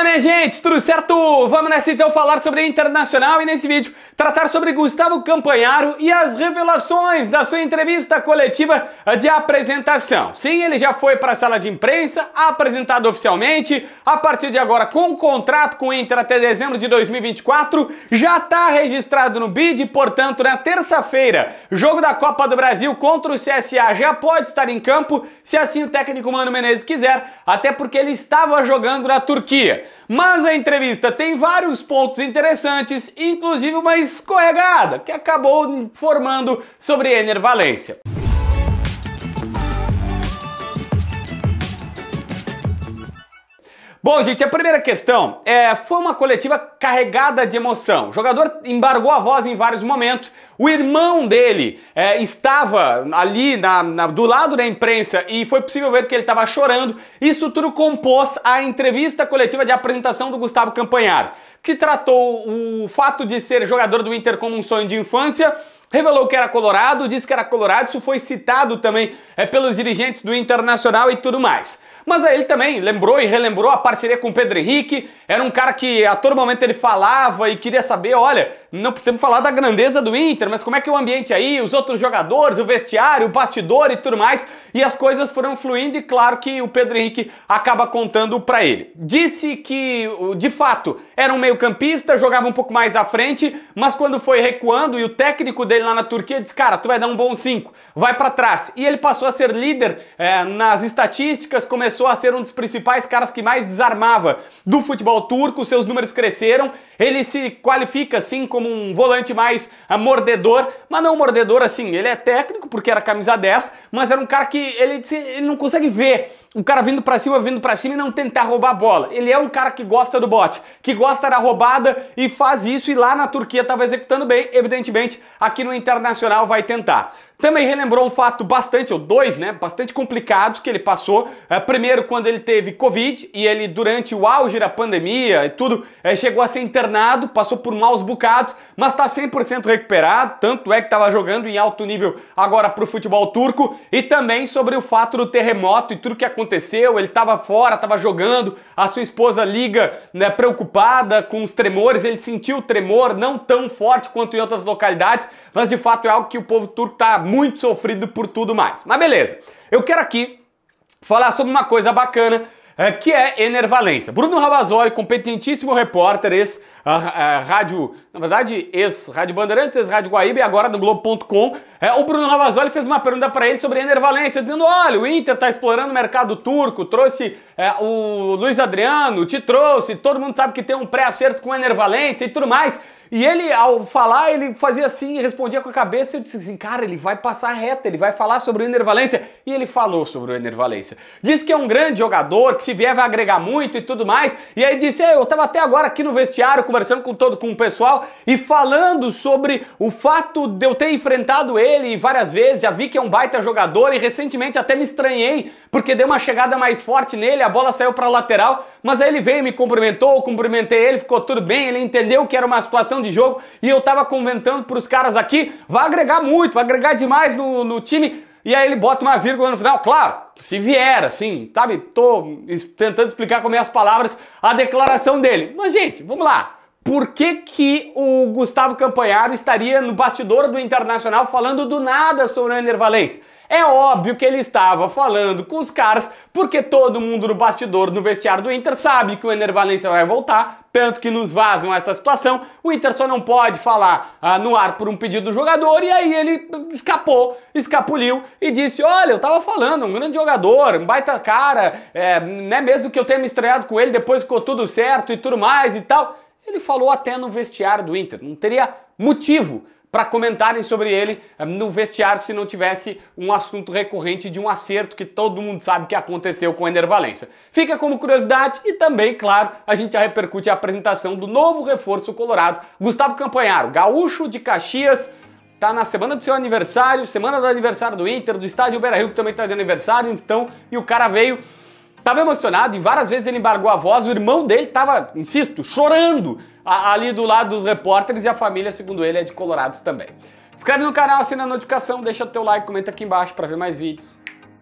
Fala minha gente, tudo certo? Vamos nessa então falar sobre internacional e nesse vídeo tratar sobre Gustavo Campanharo e as revelações da sua entrevista coletiva de apresentação. Sim, ele já foi para a sala de imprensa, apresentado oficialmente, a partir de agora com contrato com o Inter até dezembro de 2024, já está registrado no BID, portanto na terça-feira, jogo da Copa do Brasil contra o CSA já pode estar em campo, se assim o técnico Mano Menezes quiser, até porque ele estava jogando na Turquia. Mas a entrevista tem vários pontos interessantes, inclusive uma escorregada que acabou informando sobre Ener Valência. Bom, gente, a primeira questão é: foi uma coletiva carregada de emoção. O jogador embargou a voz em vários momentos. O irmão dele é, estava ali na, na, do lado da imprensa e foi possível ver que ele estava chorando. Isso tudo compôs a entrevista coletiva de apresentação do Gustavo Campanhar, que tratou o fato de ser jogador do Inter como um sonho de infância revelou que era colorado, disse que era colorado, isso foi citado também é, pelos dirigentes do Internacional e tudo mais. Mas aí ele também lembrou e relembrou a parceria com o Pedro Henrique. Era um cara que a todo momento ele falava e queria saber: olha, não precisamos falar da grandeza do Inter, mas como é que é o ambiente aí, os outros jogadores, o vestiário, o bastidor e tudo mais. E as coisas foram fluindo e claro que o Pedro Henrique acaba contando para ele. Disse que, de fato, era um meio-campista, jogava um pouco mais à frente, mas quando foi recuando e o técnico dele lá na Turquia disse: "Cara, tu vai dar um bom 5, vai para trás". E ele passou a ser líder é, nas estatísticas, começou a ser um dos principais caras que mais desarmava do futebol turco, seus números cresceram, ele se qualifica assim como como um volante mais mordedor, mas não mordedor assim, ele é técnico porque era camisa 10, mas era um cara que ele, ele não consegue ver um cara vindo para cima, vindo para cima e não tentar roubar a bola. Ele é um cara que gosta do bote, que gosta da roubada e faz isso e lá na Turquia estava executando bem, evidentemente, aqui no Internacional vai tentar. Também relembrou um fato bastante, ou dois, né, bastante complicados que ele passou. É, primeiro, quando ele teve Covid e ele, durante o auge da pandemia e tudo, é, chegou a ser internado, passou por maus bocados, mas está 100% recuperado, tanto é que estava jogando em alto nível agora para o futebol turco. E também sobre o fato do terremoto e tudo que aconteceu aconteceu, ele estava fora, estava jogando, a sua esposa liga né, preocupada com os tremores, ele sentiu o tremor, não tão forte quanto em outras localidades, mas de fato é algo que o povo turco está muito sofrido por tudo mais. Mas beleza, eu quero aqui falar sobre uma coisa bacana é, que é Enervalência. Bruno Ravazoli, competentíssimo repórter, ex a, ah, ah, rádio, na verdade, ex-rádio Bandeirantes, ex-rádio Guaíba e agora no Globo.com, é, o Bruno Ravazoli fez uma pergunta para ele sobre Enervalência, dizendo, olha, o Inter está explorando o mercado turco, trouxe é, o Luiz Adriano, te trouxe, todo mundo sabe que tem um pré-acerto com Enervalência e tudo mais. E ele, ao falar, ele fazia assim, respondia com a cabeça, eu disse assim, cara, ele vai passar reta, ele vai falar sobre o Ener Valência. E ele falou sobre o Ener Valência. Diz que é um grande jogador, que se vier vai agregar muito e tudo mais. E aí disse, eu tava até agora aqui no vestiário, conversando com todo com o pessoal e falando sobre o fato de eu ter enfrentado ele várias vezes, já vi que é um baita jogador e recentemente até me estranhei, porque deu uma chegada mais forte nele, a bola saiu pra lateral, mas aí ele veio, me cumprimentou, cumprimentei ele, ficou tudo bem, ele entendeu que era uma situação de jogo e eu tava comentando pros caras aqui, vai agregar muito, vai agregar demais no, no time. E aí ele bota uma vírgula no final, claro, se vier, assim, sabe? Tô tentando explicar com minhas palavras a declaração dele. Mas, gente, vamos lá. Por que, que o Gustavo Campanharo estaria no bastidor do Internacional falando do nada sobre o Ender É óbvio que ele estava falando com os caras, porque todo mundo no bastidor, no vestiário do Inter, sabe que o Ener Valencia vai voltar, tanto que nos vazam essa situação. O Inter só não pode falar ah, no ar por um pedido do jogador, e aí ele escapou, escapuliu e disse: Olha, eu tava falando, um grande jogador, um baita cara, é, né, mesmo que eu tenha me estreado com ele, depois ficou tudo certo e tudo mais e tal. Ele falou até no vestiário do Inter. Não teria motivo para comentarem sobre ele eh, no vestiário se não tivesse um assunto recorrente de um acerto que todo mundo sabe que aconteceu com o Ender Valença. Fica como curiosidade e também, claro, a gente já repercute a apresentação do novo reforço colorado, Gustavo Campanharo, gaúcho de Caxias, tá na semana do seu aniversário, semana do aniversário do Inter, do estádio Beira-Rio que também tá de aniversário, então, e o cara veio Tava emocionado e várias vezes ele embargou a voz, o irmão dele tava, insisto, chorando ali do lado dos repórteres e a família, segundo ele, é de colorados também. Inscreve no canal, assina a notificação, deixa teu like, comenta aqui embaixo para ver mais vídeos.